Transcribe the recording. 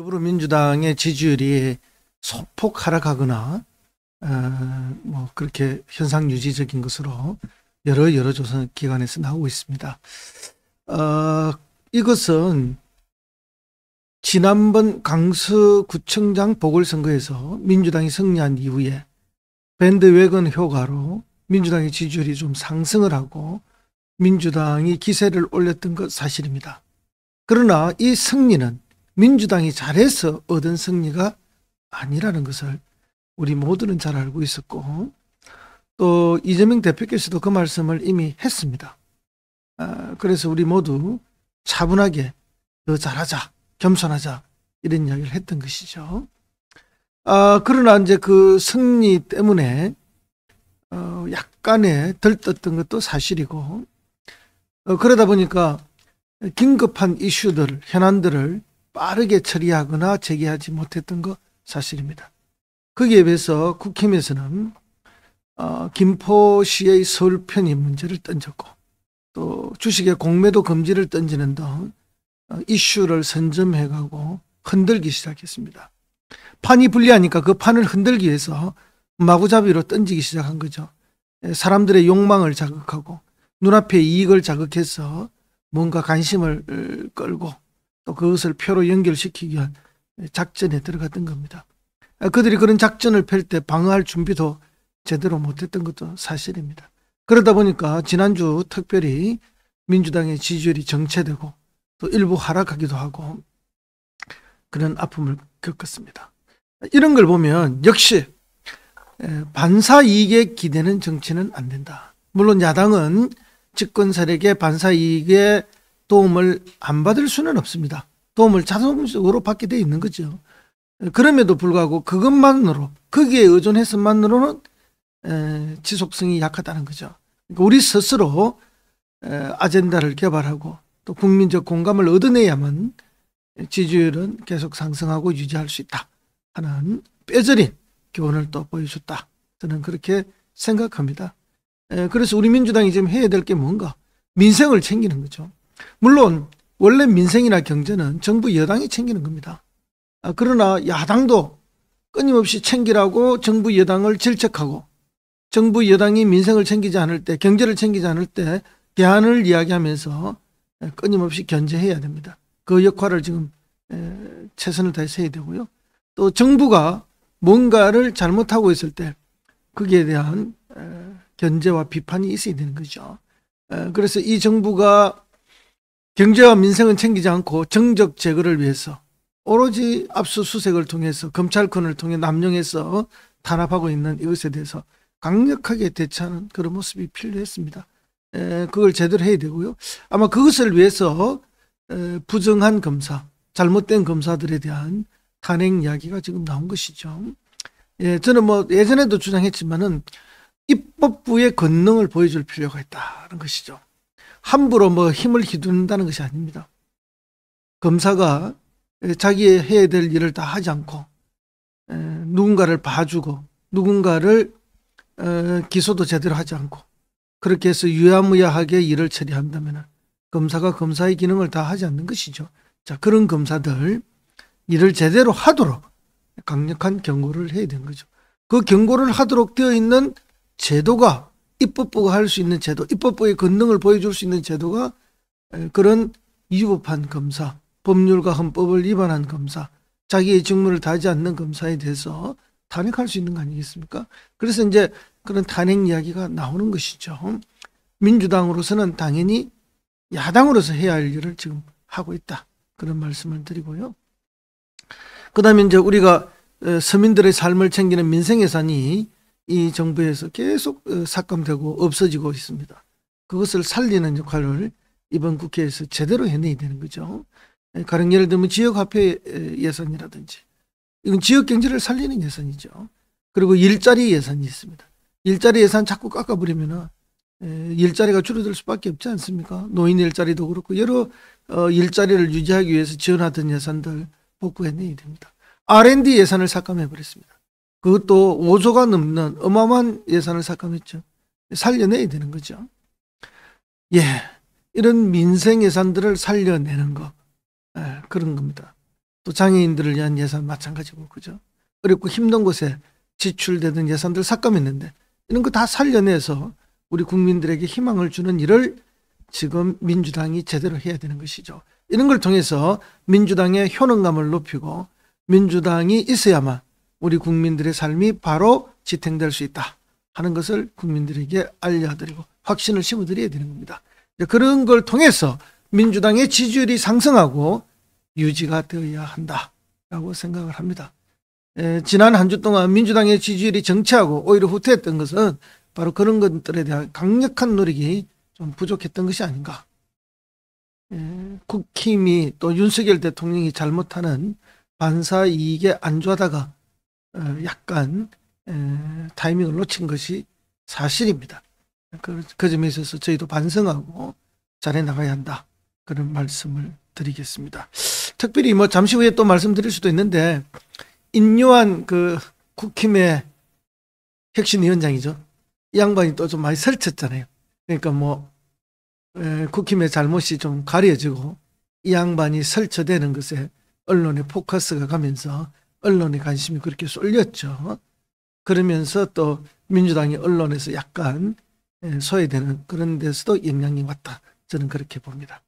더불어민주당의 지지율이 소폭 하락하거나 어, 뭐 그렇게 현상 유지적인 것으로 여러 여러 조사 기관에서 나오고 있습니다. 어, 이것은 지난번 강서구청장 보궐선거에서 민주당이 승리한 이후에 밴드 웨건 효과로 민주당의 지지율이 좀 상승을 하고 민주당이 기세를 올렸던 것 사실입니다. 그러나 이 승리는 민주당이 잘해서 얻은 승리가 아니라는 것을 우리 모두는 잘 알고 있었고 또 이재명 대표께서도 그 말씀을 이미 했습니다. 아, 그래서 우리 모두 차분하게 더 잘하자, 겸손하자 이런 이야기를 했던 것이죠. 아, 그러나 이제 그 승리 때문에 어, 약간의 들떴던 것도 사실이고 어, 그러다 보니까 긴급한 이슈들, 현안들을 빠르게 처리하거나 제기하지 못했던 거 사실입니다. 거기에 비해서 국힘에서는 어, 김포시의 서울 편입 문제를 던졌고 또 주식의 공매도 금지를 던지는 등 어, 이슈를 선점해가고 흔들기 시작했습니다. 판이 불리하니까 그 판을 흔들기 위해서 마구잡이로 던지기 시작한 거죠. 예, 사람들의 욕망을 자극하고 눈앞에 이익을 자극해서 뭔가 관심을 끌고 또 그것을 표로 연결시키기 위한 작전에 들어갔던 겁니다. 그들이 그런 작전을 펼 때 방어할 준비도 제대로 못했던 것도 사실입니다. 그러다 보니까 지난주 특별히 민주당의 지지율이 정체되고 또 일부 하락하기도 하고 그런 아픔을 겪었습니다. 이런 걸 보면 역시 반사 이익에 기대는 정치는 안 된다. 물론 야당은 집권 세력의 반사 이익에 도움을 안 받을 수는 없습니다. 도움을 자동적으로 받게 되어 있는 거죠. 그럼에도 불구하고 그것만으로 거기에 의존해서만으로는 에, 지속성이 약하다는 거죠. 그러니까 우리 스스로 에, 아젠다를 개발하고 또 국민적 공감을 얻어내야만 지지율은 계속 상승하고 유지할 수 있다 하는 뼈저린 교훈을 또 보여줬다. 저는 그렇게 생각합니다. 에, 그래서 우리 민주당이 지금 해야 될 게 뭔가 민생을 챙기는 거죠. 물론 원래 민생이나 경제는 정부 여당이 챙기는 겁니다. 아, 그러나 야당도 끊임없이 챙기라고 정부 여당을 질책하고 정부 여당이 민생을 챙기지 않을 때 경제를 챙기지 않을 때 대안을 이야기하면서 예, 끊임없이 견제해야 됩니다. 그 역할을 지금 예, 최선을 다해서 해야 되고요. 또 정부가 뭔가를 잘못하고 있을 때 거기에 대한 견제와 비판이 있어야 되는 거죠. 그래서 이 정부가 경제와 민생은 챙기지 않고 정적 제거를 위해서 오로지 압수수색을 통해서 검찰권을 통해 남용해서 어, 탄압하고 있는 이것에 대해서 강력하게 대처하는 그런 모습이 필요했습니다. 에, 그걸 제대로 해야 되고요. 아마 그것을 위해서 에, 어, 부정한 검사, 잘못된 검사들에 대한 탄핵 이야기가 지금 나온 것이죠. 예, 저는 뭐 예전에도 주장했지만은 입법부의 권능을 보여줄 필요가 있다는 것이죠. 함부로 뭐 힘을 휘둔다는 것이 아닙니다. 검사가 자기의 해야 될 일을 다 하지 않고 누군가를 봐주고 누군가를 어, 기소도 제대로 하지 않고 그렇게 해서 유야무야하게 일을 처리한다면 검사가 검사의 기능을 다 하지 않는 것이죠. 자 그런 검사들 일을 제대로 하도록 강력한 경고를 해야 되는 거죠. 그 경고를 하도록 되어 있는 제도가 입법부가 할 수 있는 제도, 입법부의 근능을 보여줄 수 있는 제도가 그런 위법한 검사, 법률과 헌법을 위반한 검사, 자기의 직무를 다하지 않는 검사에 대해서 탄핵할 수 있는 거 아니겠습니까? 그래서 이제 그런 탄핵 이야기가 나오는 것이죠. 민주당으로서는 당연히 야당으로서 해야 할 일을 지금 하고 있다. 그런 말씀을 드리고요. 그 다음에 이제 우리가 서민들의 삶을 챙기는 민생예산이 이 정부에서 계속 어, 삭감되고 없어지고 있습니다. 그것을 살리는 역할을 이번 국회에서 제대로 해내야 되는 거죠. 예, 가령 예를 들면 지역화폐 예산이라든지 이건 지역경제를 살리는 예산이죠. 그리고 일자리 예산이 있습니다. 일자리 예산 자꾸 깎아버리면 일자리가 줄어들 수밖에 없지 않습니까? 노인 일자리도 그렇고 여러 어, 일자리를 유지하기 위해서 지원하던 예산들 복구해내야 됩니다. R&D 예산을 삭감해버렸습니다. 그것도 5조가 넘는 어마어마한 예산을 삭감했죠. 살려내야 되는 거죠. 예. 이런 민생 예산들을 살려내는 것. 예, 그런 겁니다. 또 장애인들을 위한 예산 마찬가지고, 그죠? 어렵고 힘든 곳에 지출되는 예산들 삭감했는데, 이런 거 다 살려내서 우리 국민들에게 희망을 주는 일을 지금 민주당이 제대로 해야 되는 것이죠. 이런 걸 통해서 민주당의 효능감을 높이고 민주당이 있어야만 우리 국민들의 삶이 바로 지탱될 수 있다 하는 것을 국민들에게 알려드리고 확신을 심어드려야 되는 겁니다. 그런 걸 통해서 민주당의 지지율이 상승하고 유지가 되어야 한다라고 생각을 합니다. 에, 예, 지난 한 주 동안 민주당의 지지율이 정체하고 오히려 후퇴했던 것은 바로 그런 것들에 대한 강력한 노력이 좀 부족했던 것이 아닌가. 에, 예, 국힘이 또 윤석열 대통령이 잘못하는 반사 이익에 안주하다가 어, 약간 타이밍을 놓친 것이 사실입니다. 그, 그 점에 있어서 저희도 반성하고 잘해 나가야 한다. 그런 말씀을 드리겠습니다. 특별히 뭐 잠시 후에 또 말씀드릴 수도 있는데 인요한 그 국힘의 혁신위원장이죠. 이 양반이 또 좀 많이 설쳤잖아요. 그러니까 뭐 에, 국힘의 잘못이 좀 가려지고 이 양반이 설쳐되는 것에 언론의 포커스가 가면서 언론의 관심이 그렇게 쏠렸죠. 그러면서 또 민주당이 언론에서 약간 예, 소외되는 그런 데서도 영향이 왔다. 저는 그렇게 봅니다.